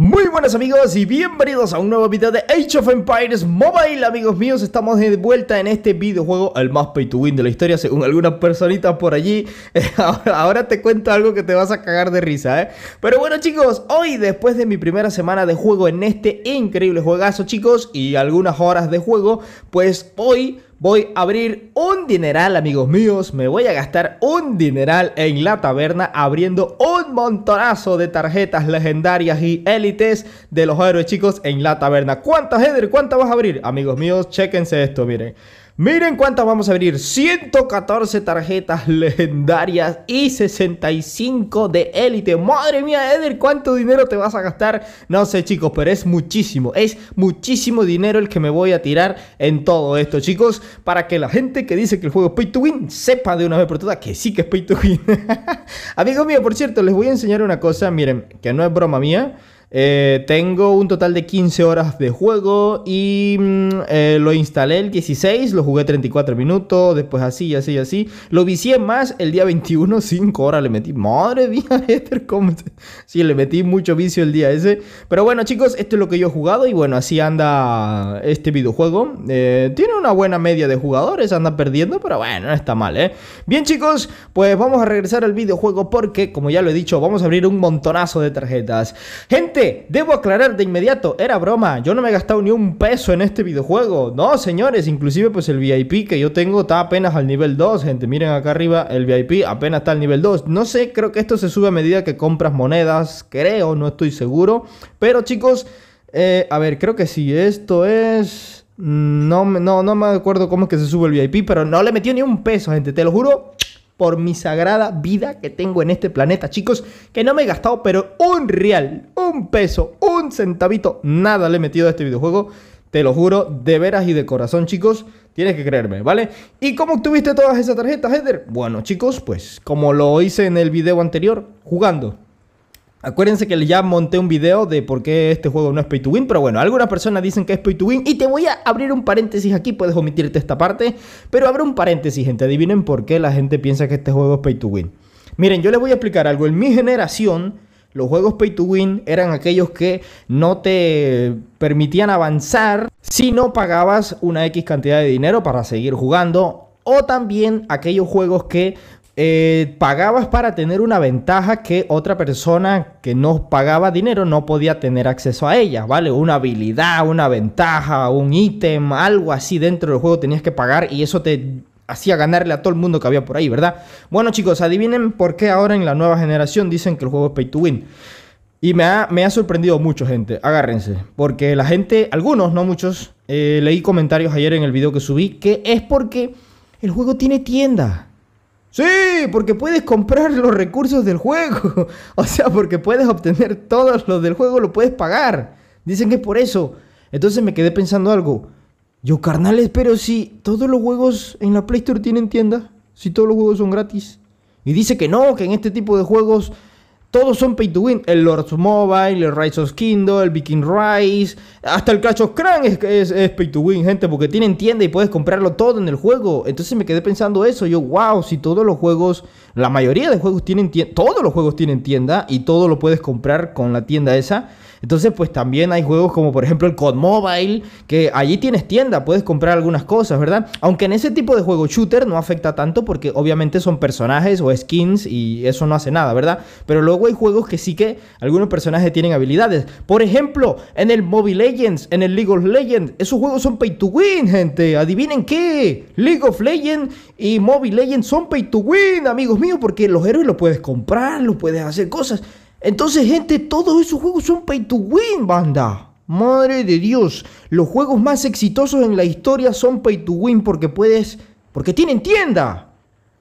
Muy buenas amigos y bienvenidos a un nuevo video de Age of Empires Mobile Amigos míos, estamos de vuelta en este videojuego El más pay to win de la historia según algunas personitas por allí Ahora te cuento algo que te vas a cagar de risa, eh Pero bueno chicos, hoy después de mi primera semana de juego en este increíble juegazo chicos Y algunas horas de juego, pues hoy Voy a abrir un dineral, amigos míos. Me voy a gastar un dineral en la taberna abriendo un montonazo de tarjetas legendarias y élites de los héroes chicos en la taberna. ¿Cuántas, Heather? ¿Cuántas vas a abrir? Amigos míos, chéquense esto, miren. Miren cuántas vamos a abrir. 114 tarjetas legendarias y 65 de élite. Madre mía, Eder, ¿cuánto dinero te vas a gastar? No sé, chicos, pero es muchísimo. Es muchísimo dinero el que me voy a tirar en todo esto, chicos. Para que la gente que dice que el juego es pay to win sepa de una vez por todas que sí que es pay to win. Amigo mío, por cierto, les voy a enseñar una cosa. Miren, que no es broma mía. Eh, tengo un total de 15 horas de juego y mm, eh, lo instalé el 16, lo jugué 34 minutos, después así, así, así. Lo vicié más el día 21, 5 horas le metí. Madre mía, Ester, ¿cómo? Sí, le metí mucho vicio el día ese. Pero bueno, chicos, esto es lo que yo he jugado y bueno, así anda este videojuego. Eh, tiene una buena media de jugadores, anda perdiendo, pero bueno, no está mal, ¿eh? Bien, chicos, pues vamos a regresar al videojuego porque, como ya lo he dicho, vamos a abrir un montonazo de tarjetas. Gente, debo aclarar de inmediato, era broma. Yo no me he gastado ni un peso en este videojuego. No, señores, inclusive pues el VIP que yo tengo está apenas al nivel 2, gente. Miren acá arriba, el VIP apenas está al nivel 2. No sé, creo que esto se sube a medida que compras monedas, creo, no estoy seguro. Pero chicos, eh, a ver, creo que si esto es... Mm, no, no, no me acuerdo cómo es que se sube el VIP, pero no le metió ni un peso, gente, te lo juro por mi sagrada vida que tengo en este planeta, chicos, que no me he gastado, pero un real, un peso, un centavito, nada le he metido a este videojuego. Te lo juro, de veras y de corazón, chicos, tienes que creerme, ¿vale? ¿Y cómo obtuviste todas esas tarjetas, Heather? Bueno, chicos, pues como lo hice en el video anterior, jugando. Acuérdense que ya monté un video de por qué este juego no es pay to win, pero bueno, algunas personas dicen que es pay to win y te voy a abrir un paréntesis aquí, puedes omitirte esta parte, pero abro un paréntesis, gente, adivinen por qué la gente piensa que este juego es pay to win. Miren, yo les voy a explicar algo, en mi generación los juegos pay to win eran aquellos que no te permitían avanzar si no pagabas una X cantidad de dinero para seguir jugando o también aquellos juegos que eh, pagabas para tener una ventaja que otra persona que no pagaba dinero no podía tener acceso a ella, ¿vale? Una habilidad, una ventaja, un ítem, algo así dentro del juego tenías que pagar y eso te hacía ganarle a todo el mundo que había por ahí, ¿verdad? Bueno chicos, adivinen por qué ahora en la nueva generación dicen que el juego es pay to win. Y me ha, sorprendido mucho gente, agárrense, porque la gente, algunos, no muchos, eh, leí comentarios ayer en el video que subí, que es porque el juego tiene tienda. Sí, porque puedes comprar los recursos del juego. O sea, porque puedes obtener todos los del juego, lo puedes pagar. Dicen que es por eso. Entonces me quedé pensando algo. Yo, carnales, pero si todos los juegos en la Play Store tienen tienda, si todos los juegos son gratis. Y dice que no, que en este tipo de juegos todos son pay to win. El Lords Mobile, el Rise of Kindle, el Viking Rise, hasta el Clash of Clans es, es, pay to win, gente, porque tienen tienda y puedes comprarlo todo en el juego. Entonces me quedé pensando eso. Yo, wow, si todos los juegos, la mayoría de juegos tienen tienda, todos los juegos tienen tienda y todo lo puedes comprar con la tienda esa. Entonces, pues también hay juegos como por ejemplo el COD Mobile, que allí tienes tienda, puedes comprar algunas cosas, ¿verdad? Aunque en ese tipo de juego shooter no afecta tanto porque obviamente son personajes o skins y eso no hace nada, ¿verdad? Pero luego hay juegos que sí que algunos personajes tienen habilidades. Por ejemplo, en el Mobile Legends, en el League of Legends, esos juegos son pay to win, gente. Adivinen qué. League of Legends y Mobile Legends son pay to win, amigos míos, porque los héroes los puedes comprar, los puedes hacer cosas. Entonces, gente, todos esos juegos son pay to win, banda. Madre de Dios, los juegos más exitosos en la historia son pay to win porque puedes, porque tienen tienda.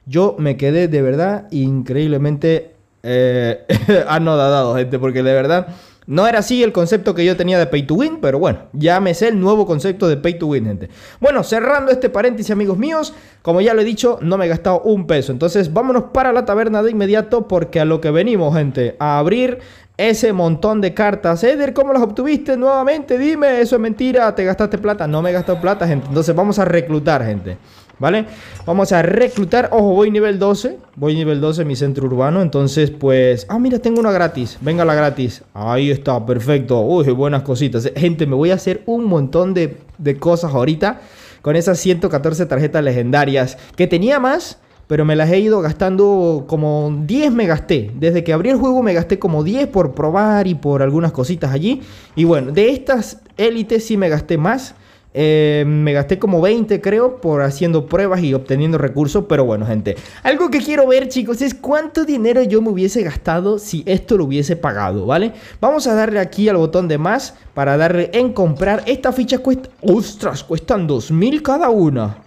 Yo me quedé de verdad increíblemente eh, anodadado, gente, porque de verdad no era así el concepto que yo tenía de pay to win, pero bueno, ya me sé el nuevo concepto de pay to win, gente. Bueno, cerrando este paréntesis, amigos míos, como ya lo he dicho, no me he gastado un peso. Entonces, vámonos para la taberna de inmediato, porque a lo que venimos, gente, a abrir ese montón de cartas. Eder, ¿cómo las obtuviste nuevamente? Dime, eso es mentira, te gastaste plata. No me he gastado plata, gente. Entonces, vamos a reclutar, gente. ¿vale? Vamos a reclutar, ojo, voy nivel 12, voy nivel 12 mi centro urbano, entonces pues... Ah, mira, tengo una gratis, venga la gratis, ahí está, perfecto, uy, buenas cositas. Gente, me voy a hacer un montón de, de cosas ahorita con esas 114 tarjetas legendarias que tenía más pero me las he ido gastando como 10 me gasté. Desde que abrí el juego me gasté como 10 por probar y por algunas cositas allí. Y bueno, de estas élites sí me gasté más. Eh, me gasté como 20 creo por haciendo pruebas y obteniendo recursos, pero bueno gente, algo que quiero ver chicos es cuánto dinero yo me hubiese gastado si esto lo hubiese pagado, ¿vale? Vamos a darle aquí al botón de más para darle en comprar. Esta ficha cuesta, ostras, cuestan 2.000 cada una.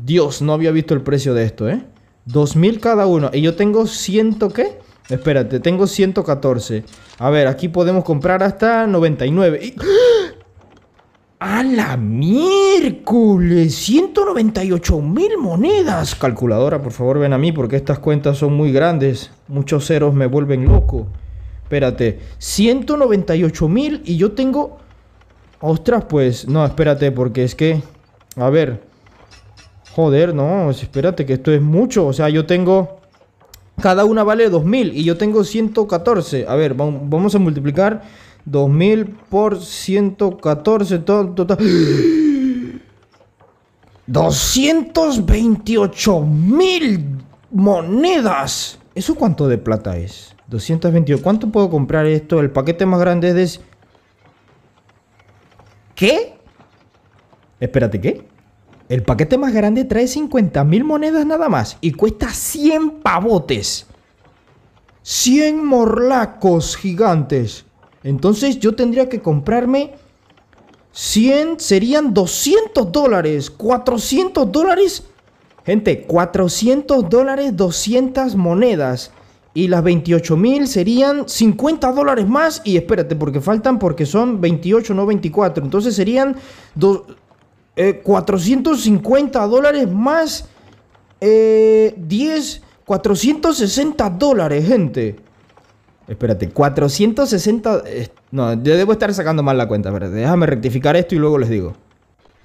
Dios, no había visto el precio de esto, ¿eh? 2.000 cada uno. Y yo tengo 100, ¿qué? Espérate, tengo 114. A ver, aquí podemos comprar hasta 99. Y... ¡Ah! ¡A la miércoles! 198 mil monedas. Calculadora, por favor, ven a mí porque estas cuentas son muy grandes. Muchos ceros me vuelven loco. Espérate, 198 mil y yo tengo... Ostras, pues... No, espérate porque es que... A ver. Joder, no, espérate que esto es mucho. O sea, yo tengo... Cada una vale 2000 y yo tengo 114. A ver, vamos a multiplicar 2000 por 114, total. mil monedas. ¿Eso cuánto de plata es? 228. ¿Cuánto puedo comprar esto? El paquete más grande es ¿Qué? Espérate, ¿qué? El paquete más grande trae 50 mil monedas nada más y cuesta 100 pavotes. 100 morlacos gigantes. Entonces yo tendría que comprarme 100, serían 200 dólares, 400 dólares. Gente, 400 dólares, 200 monedas. Y las 28 mil serían 50 dólares más. Y espérate, porque faltan porque son 28, no 24. Entonces serían 450 eh, dólares más eh, 10, 460 dólares, gente. Espérate, 460... Eh, no, yo debo estar sacando mal la cuenta, pero Déjame rectificar esto y luego les digo.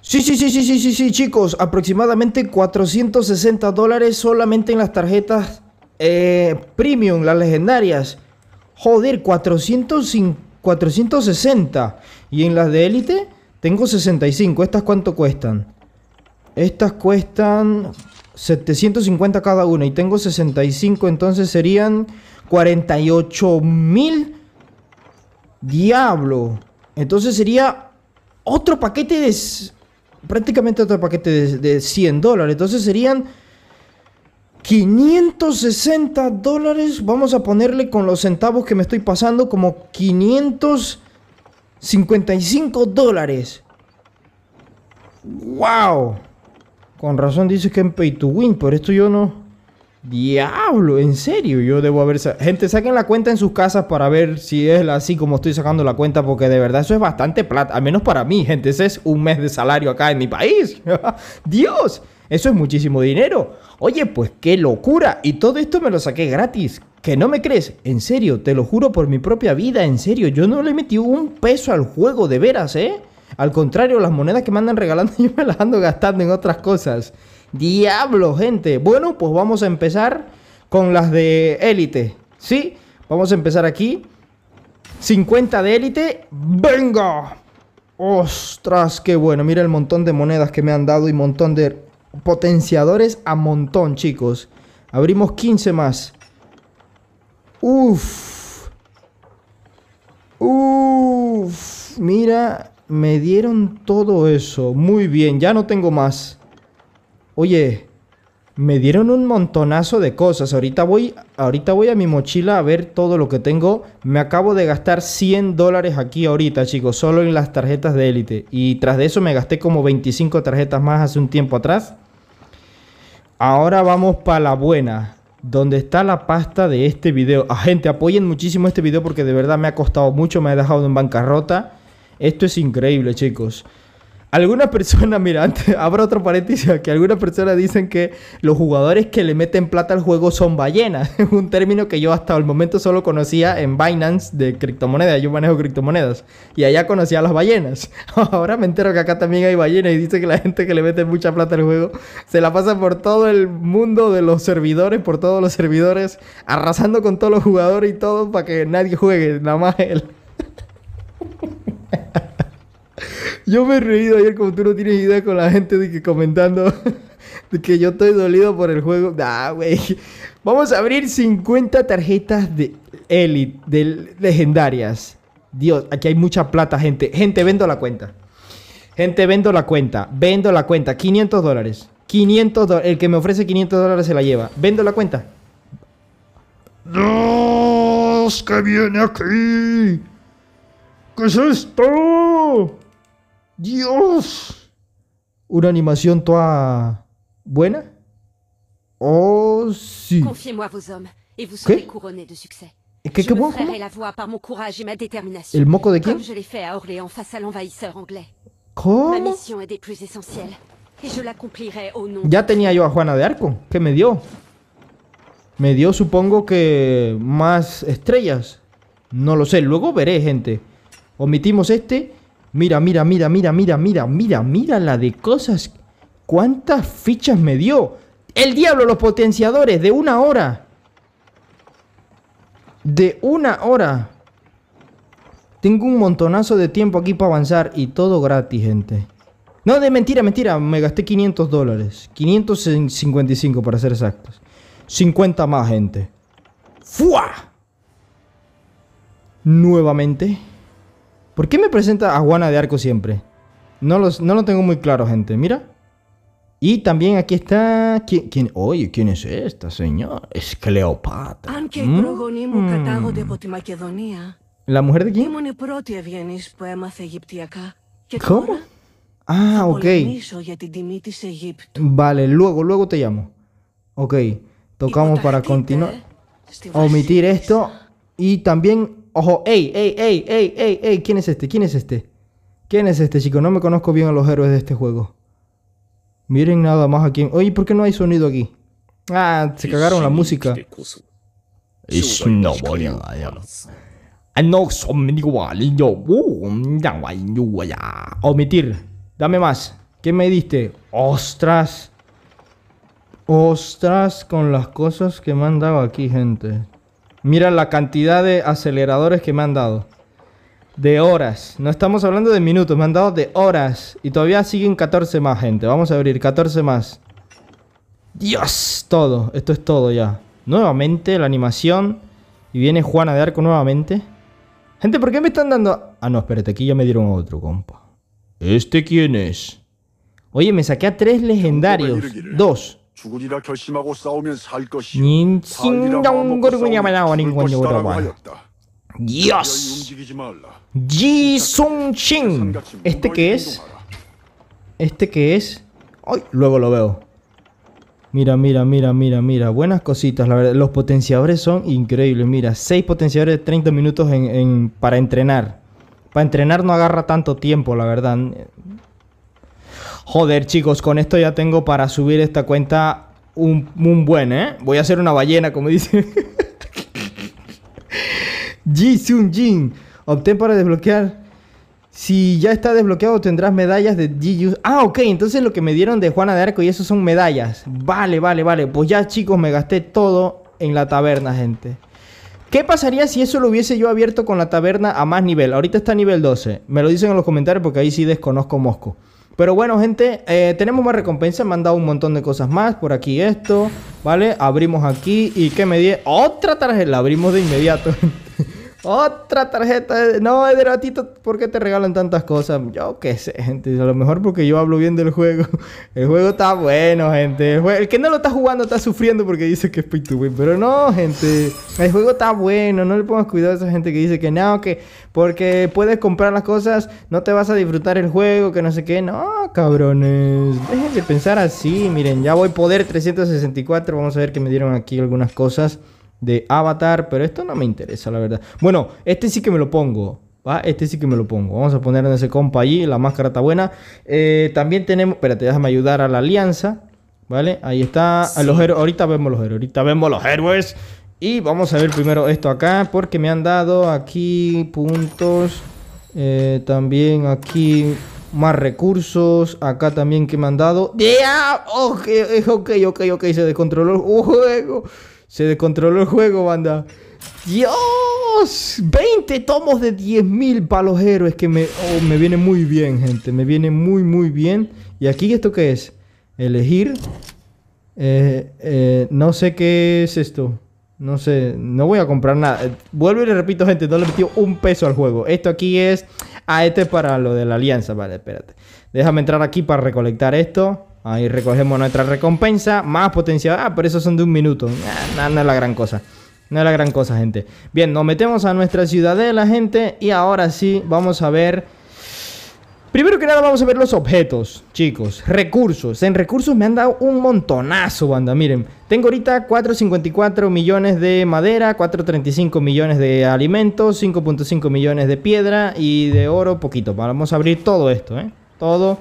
Sí, sí, sí, sí, sí, sí, sí, chicos. Aproximadamente 460 dólares solamente en las tarjetas eh, premium, las legendarias. Joder, 460. Y en las de élite tengo 65. ¿Estas cuánto cuestan? Estas cuestan 750 cada una y tengo 65, entonces serían 48 mil. Diablo. Entonces sería otro paquete de... Prácticamente otro paquete de, 100 dólares. Entonces serían 560 dólares. Vamos a ponerle con los centavos que me estoy pasando como 555 dólares. ¡Wow! Con razón dice que en Pay to Win, por esto yo no... Diablo, en serio, yo debo haber... Gente, saquen la cuenta en sus casas para ver si es así como estoy sacando la cuenta, porque de verdad eso es bastante plata, al menos para mí, gente, ese es un mes de salario acá en mi país. Dios, eso es muchísimo dinero. Oye, pues qué locura, y todo esto me lo saqué gratis. ¿Que no me crees? En serio, te lo juro por mi propia vida, en serio, yo no le metí un peso al juego, de veras, ¿eh? Al contrario, las monedas que me andan regalando yo me las ando gastando en otras cosas. Diablo, gente. Bueno, pues vamos a empezar con las de élite. ¿Sí? Vamos a empezar aquí. 50 de élite. ¡Venga! ¡Ostras! ¡Qué bueno! Mira el montón de monedas que me han dado y montón de potenciadores a montón, chicos. Abrimos 15 más. Uff Uff Mira, me dieron todo eso. Muy bien, ya no tengo más oye, me dieron un montonazo de cosas. Ahorita voy, ahorita voy a mi mochila a ver todo lo que tengo. Me acabo de gastar 100 dólares aquí ahorita, chicos, solo en las tarjetas de élite. Y tras de eso me gasté como 25 tarjetas más hace un tiempo atrás. Ahora vamos para la buena, donde está la pasta de este video. A ah, gente, apoyen muchísimo este video porque de verdad me ha costado mucho, me ha dejado en bancarrota. Esto es increíble, chicos. Algunas personas, mira, antes, abro otro paréntesis que Algunas personas dicen que los jugadores que le meten plata al juego son ballenas. Es un término que yo hasta el momento solo conocía en Binance de criptomonedas. Yo manejo criptomonedas. Y allá conocía a las ballenas. Ahora me entero que acá también hay ballenas y dice que la gente que le mete mucha plata al juego se la pasa por todo el mundo de los servidores, por todos los servidores, arrasando con todos los jugadores y todo para que nadie juegue, nada más él. Yo me he reído ayer como tú no tienes idea con la gente de que comentando de que yo estoy dolido por el juego. Nah, güey. Vamos a abrir 50 tarjetas de Elite, de legendarias. Dios, aquí hay mucha plata, gente. Gente, vendo la cuenta. Gente, vendo la cuenta. Vendo la cuenta. 500 dólares. 500 dólares. El que me ofrece 500 dólares se la lleva. Vendo la cuenta. Dios, que viene aquí. ¿Qué es esto? Dios. Una animación toda buena. Oh, sí. Confiez-moi vos hommes et vous serez couronnés de succès. ¿Qué, qué, bon, la voix par mon courage et ma détermination. ¿El moco de quién? Comme je l'ai fait à Orléans face à l'envahisseur anglais. ¿Cómo? Ma mission est des plus essentielles et je l'accomplirai au nom. Ya tenía yo a Juana de Arco, ¿qué me dio? Me dio supongo que más estrellas. No lo sé, luego veré, gente. Omitimos este Mira, mira, mira, mira, mira, mira, mira, mira la de cosas. ¿Cuántas fichas me dio? El diablo, los potenciadores, de una hora. De una hora. Tengo un montonazo de tiempo aquí para avanzar y todo gratis, gente. No, de mentira, mentira. Me gasté 500 dólares. 555 para ser exactos. 50 más, gente. ¡Fua! Nuevamente. ¿Por qué me presenta a Juana de Arco siempre? No, lo tengo muy claro, gente. Mira. Y también aquí está. ¿Quién, Oye, ¿quién es esta señor Es Cleopatra. Mm. ¿La mujer de quién? E ¿Cómo? Ah, ok. Vale, luego, luego te llamo. Ok, tocamos para continuar. ¿eh? Este Omitir esto. Y también Ojo, ey, ey, ey, ey, ey, ey, ¿quién es este? ¿Quién es este? ¿Quién es este chico? No me conozco bien a los héroes de este juego. Miren nada más aquí. Oye, ¿por qué no hay sonido aquí? Ah, se cagaron la música. Este Omitir. Dame más. ¿Qué me diste? Ostras. Ostras con las cosas que me han dado aquí, gente. Mira la cantidad de aceleradores que me han dado. De horas. No estamos hablando de minutos, me han dado de horas. Y todavía siguen 14 más, gente. Vamos a abrir 14 más. Dios, todo. Esto es todo ya. Nuevamente la animación. Y viene Juana de Arco nuevamente. Gente, ¿por qué me están dando...? Ah, no, espérate, aquí ya me dieron otro, compa. ¿Este quién es? Oye, me saqué a tres legendarios. Dos. 죽으리라 결심하고 싸우면 살 Dios. Ji Sun Shin. ¿Este qué es? ¿Este qué es? Ay, luego lo veo. Mira, mira, mira, mira, mira. Buenas cositas, la verdad. Los potenciadores son increíbles. Mira, 6 potenciadores de 30 minutos en, en, para entrenar. Para entrenar no agarra tanto tiempo, la verdad. Joder, chicos, con esto ya tengo para subir esta cuenta un, buen, ¿eh? Voy a ser una ballena, como dice. Ji Sun Jin. Obtén para desbloquear. Si ya está desbloqueado, tendrás medallas de Ji Ah, ok, entonces lo que me dieron de Juana de Arco y eso son medallas. Vale, vale, vale. Pues ya, chicos, me gasté todo en la taberna, gente. ¿Qué pasaría si eso lo hubiese yo abierto con la taberna a más nivel? Ahorita está a nivel 12. Me lo dicen en los comentarios porque ahí sí desconozco Mosco. Pero bueno, gente, eh, tenemos más recompensas. Me han dado un montón de cosas más. Por aquí esto, ¿vale? Abrimos aquí y que me di otra tarjeta. La abrimos de inmediato. Otra tarjeta. De... No, ¿por qué te regalan tantas cosas? Yo qué sé, gente. A lo mejor porque yo hablo bien del juego. El juego está bueno, gente. El, que no lo está jugando está sufriendo porque dice que es pay 2 Pero no, gente. El juego está bueno. No le pongas cuidado a esa gente que dice que no, que porque puedes comprar las cosas, no te vas a disfrutar el juego, que no sé qué. No, cabrones. Dejen de pensar así. Miren, ya voy poder 364. Vamos a ver que me dieron aquí algunas cosas de Avatar, pero esto no me interesa, la verdad. Bueno, este sí que me lo pongo. ¿va? Este sí que me lo pongo. Vamos a poner en ese compa allí, la máscara está buena. Eh, también tenemos, espérate, déjame ayudar a la alianza. ¿Vale? Ahí está. los Ahorita vemos los héroes. Ahorita vemos los héroes. Y vamos a ver primero esto acá. Porque me han dado aquí puntos. Eh, también aquí más recursos. Acá también que me han dado. ¡Yeah! Ok, ok, ok, ok. Se descontroló el juego. Se descontroló el juego, banda. ¡Dios! 20 tomos de 10.000 para los héroes que me, oh, me viene muy bien, gente. Me viene muy, muy bien. ¿Y aquí esto qué es? Elegir. Eh, eh, no sé qué es esto. No sé, no voy a comprar nada. Eh, vuelvo y le repito, gente, no le he un peso al juego. Esto aquí es... a ah, este para lo de la alianza. Vale, espérate. Déjame entrar aquí para recolectar esto. Ahí recogemos nuestra recompensa. Más potencial. Ah, pero esos son de un minuto. no es la gran cosa. No es la gran cosa, gente. Bien, nos metemos a nuestra ciudadela, gente. Y ahora sí, vamos a ver... Primero que nada vamos a ver los objetos, chicos. Recursos. En recursos me han dado un montonazo, banda. Miren, tengo ahorita 4.54 millones de madera, 4.35 millones de alimentos, 5.5 millones de piedra y de oro poquito. Vamos a abrir todo esto, ¿eh? todo.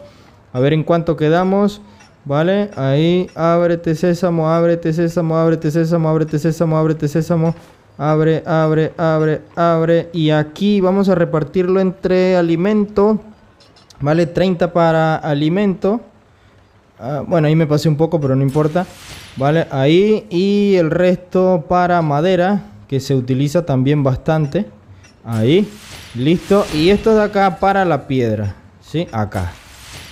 A ver en cuánto quedamos. ¿Vale? Ahí, ábrete sésamo, ábrete sésamo, ábrete sésamo, ábrete sésamo, ábrete sésamo. Abre, abre, abre, abre. Y aquí vamos a repartirlo entre alimento. ¿Vale? 30 para alimento. Ah, bueno, ahí me pasé un poco, pero no importa. ¿Vale? Ahí. Y el resto para madera, que se utiliza también bastante. Ahí. Listo. Y esto de acá para la piedra. ¿sí? Acá.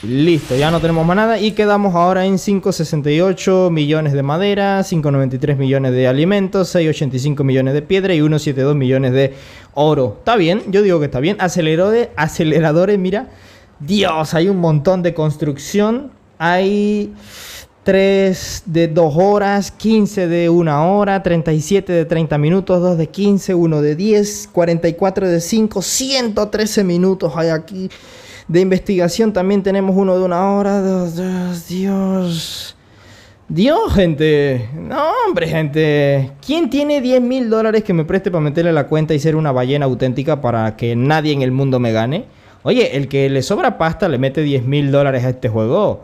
Listo, ya no tenemos más nada y quedamos ahora en 568 millones de madera, 593 millones de alimentos, 685 millones de piedra y 172 millones de oro. Está bien, yo digo que está bien. Aceleradores, aceleradores, mira. Dios, hay un montón de construcción. Hay 3 de 2 horas, 15 de 1 hora, 37 de 30 minutos, 2 de 15, 1 de 10, 44 de 5, 113 minutos hay aquí. De investigación también tenemos uno de una hora. Dios. Dios, Dios gente. No, hombre, gente. ¿Quién tiene 10 mil dólares que me preste para meterle la cuenta y ser una ballena auténtica para que nadie en el mundo me gane? Oye, el que le sobra pasta le mete 10 mil dólares a este juego.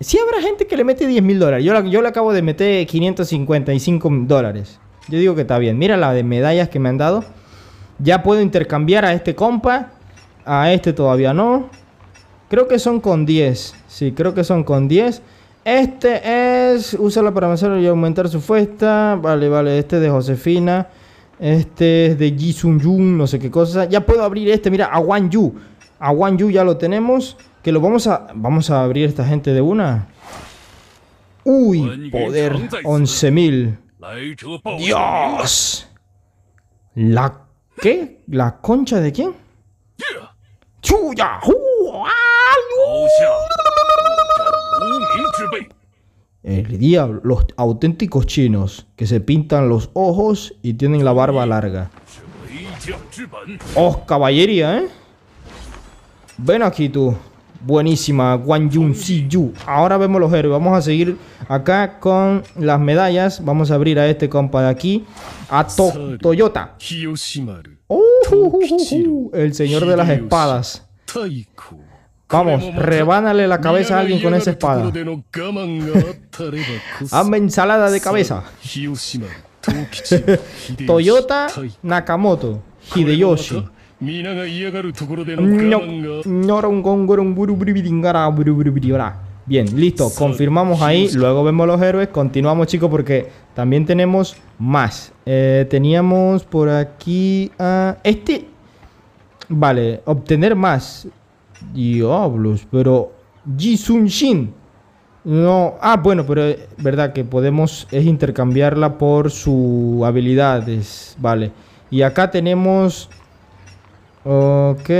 Si habrá gente que le mete 10 mil dólares. Yo, yo le acabo de meter 555 dólares. Yo digo que está bien. Mira la de medallas que me han dado. Ya puedo intercambiar a este compa a este todavía no. Creo que son con 10. Sí, creo que son con 10. Este es. Úsala para avanzar y aumentar su fuerza. Vale, vale. Este es de Josefina. Este es de Ji Sun Jun, no sé qué cosa. Ya puedo abrir este, mira, a Wan Yu. A Wan Yu ya lo tenemos. Que lo vamos a. Vamos a abrir esta gente de una. Uy, poder. 11.000. ¡Dios! ¿La qué? ¿La concha de quién? Oh, el diablo, los auténticos chinos que se pintan los ojos y tienen la barba larga. ¡Oh, caballería, eh! Ven aquí tú. Buenísima, Guan Yun Si Ahora vemos los héroes. Vamos a seguir acá con las medallas. Vamos a abrir a este compa de aquí. A Toyota. Oh, uh, uh, uh, el señor de las espadas. Vamos, rebánale la cabeza a alguien con esa espada. Hazme ensalada de cabeza. Toyota Nakamoto Hideyoshi. Bien, listo, confirmamos ahí, luego vemos los héroes, continuamos chicos porque también tenemos más. Eh, teníamos por aquí a... Ah, este... Vale, obtener más. Diablos, pero... Ji Sun Shin. No, ah, bueno, pero verdad que podemos es intercambiarla por sus habilidades, vale. Y acá tenemos Ok,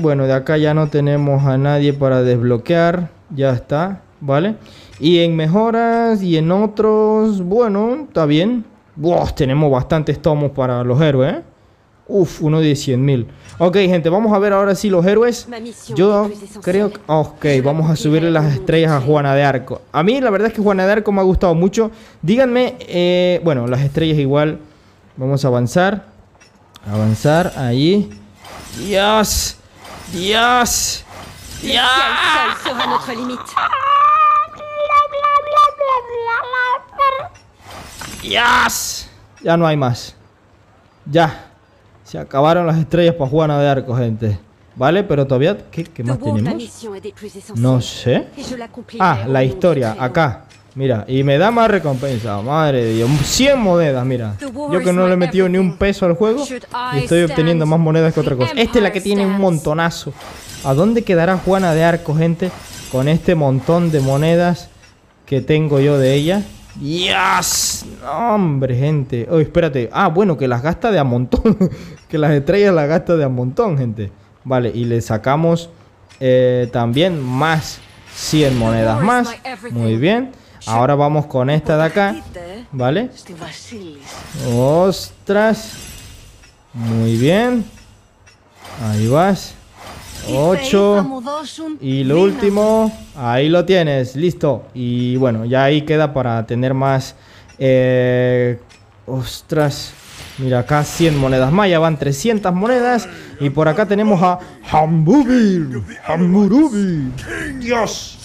bueno, de acá ya no tenemos a nadie para desbloquear. Ya está, ¿vale? Y en mejoras y en otros, bueno, está bien. tenemos bastantes tomos para los héroes, ¿eh? Uf, uno de 100.000. Ok, gente, vamos a ver ahora sí los héroes. Yo creo que... Ok, vamos a subirle las estrellas a Juana de Arco. A mí la verdad es que Juana de Arco me ha gustado mucho. Díganme, eh, bueno, las estrellas igual. Vamos a avanzar. Avanzar, ahí. Dios Dios Dios Dios Ya no hay más. Ya. Se acabaron las estrellas para Juana de Arco, gente. Vale, pero todavía... qué más tenemos? No sé. Ah, la historia. Acá. Mira, y me da más recompensa, madre de Dios. 100 monedas, mira. Yo que no le he metido ni un peso al juego y estoy obteniendo más monedas que otra cosa. Esta es la que tiene un montonazo. ¿A dónde quedará Juana de Arco, gente? Con este montón de monedas que tengo yo de ella. ¡Yas! hombre, gente. Oh, espérate. Ah, bueno, que las gasta de a montón. que las estrellas las gasta de a montón, gente. Vale, y le sacamos eh, también más 100 monedas más. Muy bien. Ahora vamos con esta de acá. ¿Vale? Ostras. Muy bien. Ahí vas. 8 y lo último ahí lo tienes listo y bueno ya ahí queda para tener más eh, ostras mira acá 100 monedas más ya van 300 monedas y por acá tenemos a Hambubi Hamburubi Dios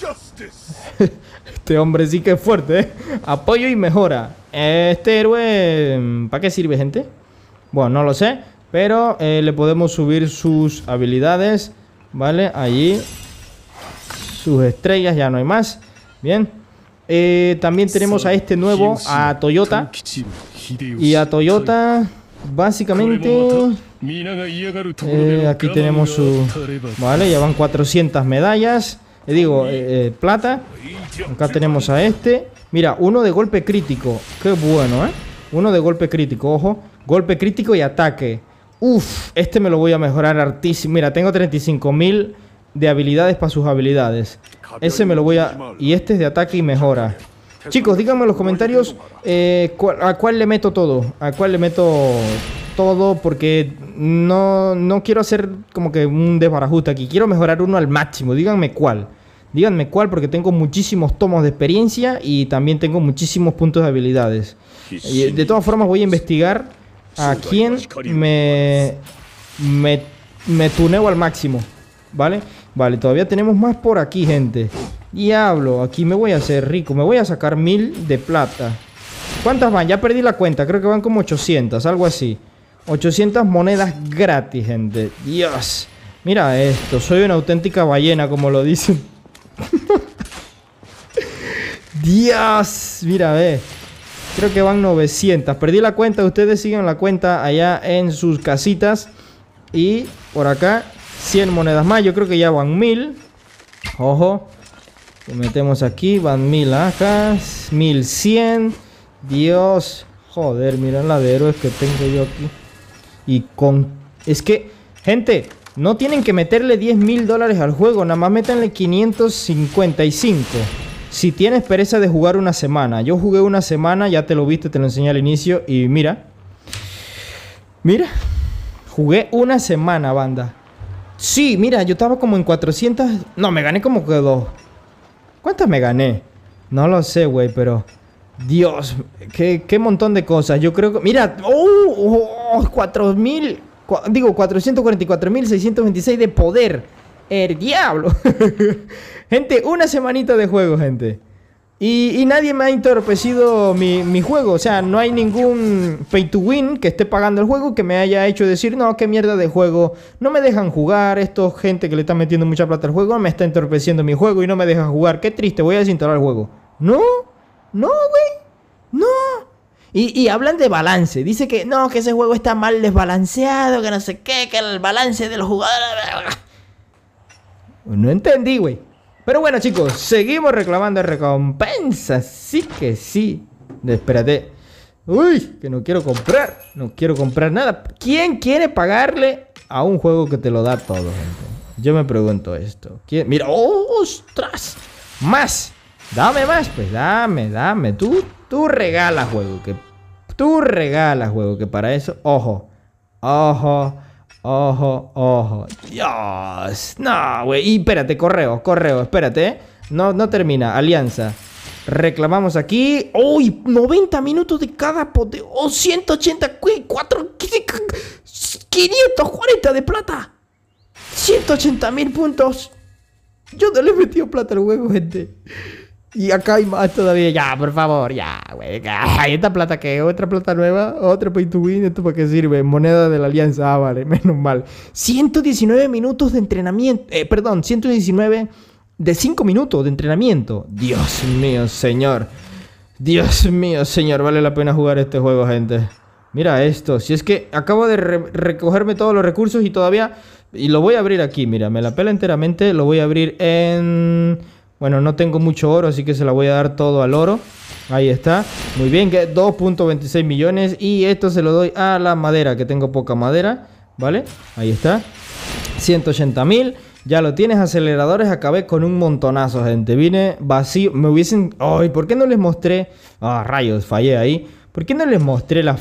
este hombre sí que es fuerte, ¿eh? Apoyo y mejora. Este héroe, ¿para qué sirve, gente? Bueno, no lo sé, pero eh, le podemos subir sus habilidades, ¿vale? Allí. Sus estrellas, ya no hay más. Bien. Eh, también tenemos a este nuevo, a Toyota. Y a Toyota, básicamente... aquí tenemos su... Vale, ya van 400 medallas le eh, digo, eh, eh, plata. Acá tenemos a este. Mira, uno de golpe crítico. Qué bueno, ¿eh? Uno de golpe crítico, ojo. Golpe crítico y ataque. Uf, este me lo voy a mejorar hartísimo. Mira, tengo 35.000 de habilidades para sus habilidades. Ese me lo voy a... Y este es de ataque y mejora. Chicos, díganme en los comentarios a cuál le meto todo. A cuál le meto todo porque no, quiero hacer como que un desbarajuste aquí. Quiero mejorar uno al máximo. Díganme cuál. Díganme cuál porque tengo muchísimos tomos de experiencia y también tengo muchísimos puntos de habilidades. Y de todas formas voy a investigar a quién me, me, me tuneo al máximo. ¿Vale? Vale, todavía tenemos más por aquí, gente. Diablo, aquí me voy a hacer rico. Me voy a sacar mil de plata. ¿Cuántas van? Ya perdí la cuenta. Creo que van como 800, algo así. 800 monedas gratis, gente. Dios. Mira esto. Soy una auténtica ballena, como lo dicen. Dios. Mira, ve. Creo que van 900. Perdí la cuenta. Ustedes siguen la cuenta allá en sus casitas. Y por acá, 100 monedas más. Yo creo que ya van 1000. Ojo. Lo metemos aquí. Van 1000 acá. 1100. Dios. Joder, miren la de héroes que tengo yo aquí. Y con... Es que, gente, no tienen que meterle 10 mil dólares al juego, nada más métanle 555. Si tienes pereza de jugar una semana, yo jugué una semana, ya te lo viste, te lo enseñé al inicio y mira. Mira, jugué una semana, banda. Sí, mira, yo estaba como en 400... No, me gané como que dos. ¿Cuántas me gané? No lo sé, güey, pero... Dios, qué, montón de cosas. Yo creo que. Mira, ¡oh! Uh, 4000. Uh, digo, 444.626 de poder. El diablo. gente, una semanita de juego, gente. Y, nadie me ha entorpecido mi, juego. O sea, no hay ningún pay to win que esté pagando el juego que me haya hecho decir, no, qué mierda de juego. No me dejan jugar. Esto gente que le está metiendo mucha plata al juego me está entorpeciendo mi juego y no me deja jugar. Qué triste, voy a desinstalar el juego. No, no, güey. Y, hablan de balance. Dice que no, que ese juego está mal desbalanceado, que no sé qué, que el balance de los jugadores. No entendí, güey. Pero bueno, chicos, seguimos reclamando recompensas. Sí que sí. Espérate. Uy, que no quiero comprar. No quiero comprar nada. ¿Quién quiere pagarle a un juego que te lo da todo, gente? Yo me pregunto esto. Mira, ostras. Más. Dame más, pues dame, dame. Tú, tú regalas, juego, que tú regalas, juego, que para eso, ojo, ojo, ojo, ojo. Dios, no, güey. Y espérate, correo, correo, espérate. ¿eh? No, no termina, alianza. Reclamamos aquí. ¡Uy! 90 minutos de cada poder. O 180, 4, 540 de plata. 180 mil puntos. Yo no le he metido plata al juego, gente. Y acá hay más todavía. Ya, por favor, ya, güey. Hay esta plata que otra plata nueva, otra pay to win. ¿Esto para qué sirve? Moneda de la alianza. Ah, vale, menos mal. 119 minutos de entrenamiento. Eh, perdón, 119 de 5 minutos de entrenamiento. Dios mío, señor. Dios mío, señor. Vale la pena jugar este juego, gente. Mira esto. Si es que acabo de recogerme todos los recursos y todavía. Y lo voy a abrir aquí, mira. Me la pela enteramente. Lo voy a abrir en. Bueno, no tengo mucho oro, así que se la voy a dar todo al oro. Ahí está. Muy bien, 2.26 millones. Y esto se lo doy a la madera, que tengo poca madera. ¿Vale? Ahí está. 180 mil. Ya lo tienes, aceleradores. Acabé con un montonazo, gente. Vine vacío. Me hubiesen... ¡Ay! ¿Por qué no les mostré? Ah, rayos, fallé ahí. ¿Por qué no les mostré la...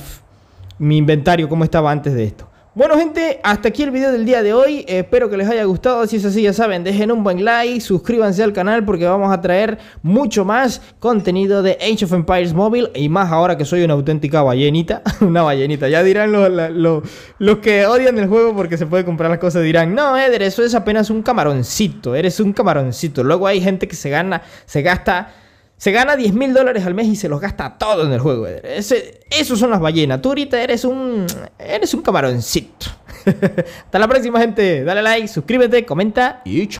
mi inventario, cómo estaba antes de esto? Bueno gente, hasta aquí el video del día de hoy, espero que les haya gustado, si es así ya saben, dejen un buen like, suscríbanse al canal porque vamos a traer mucho más contenido de Age of Empires Mobile y más ahora que soy una auténtica ballenita, una ballenita, ya dirán los, los, que odian el juego porque se puede comprar las cosas, dirán, no Eder, eso es apenas un camaroncito, eres un camaroncito, luego hay gente que se gana, se gasta se gana 10 mil dólares al mes y se los gasta todo en el juego. Ese, esos son las ballenas. Tú ahorita eres un, eres un camaroncito. Hasta la próxima, gente. Dale like, suscríbete, comenta y chao.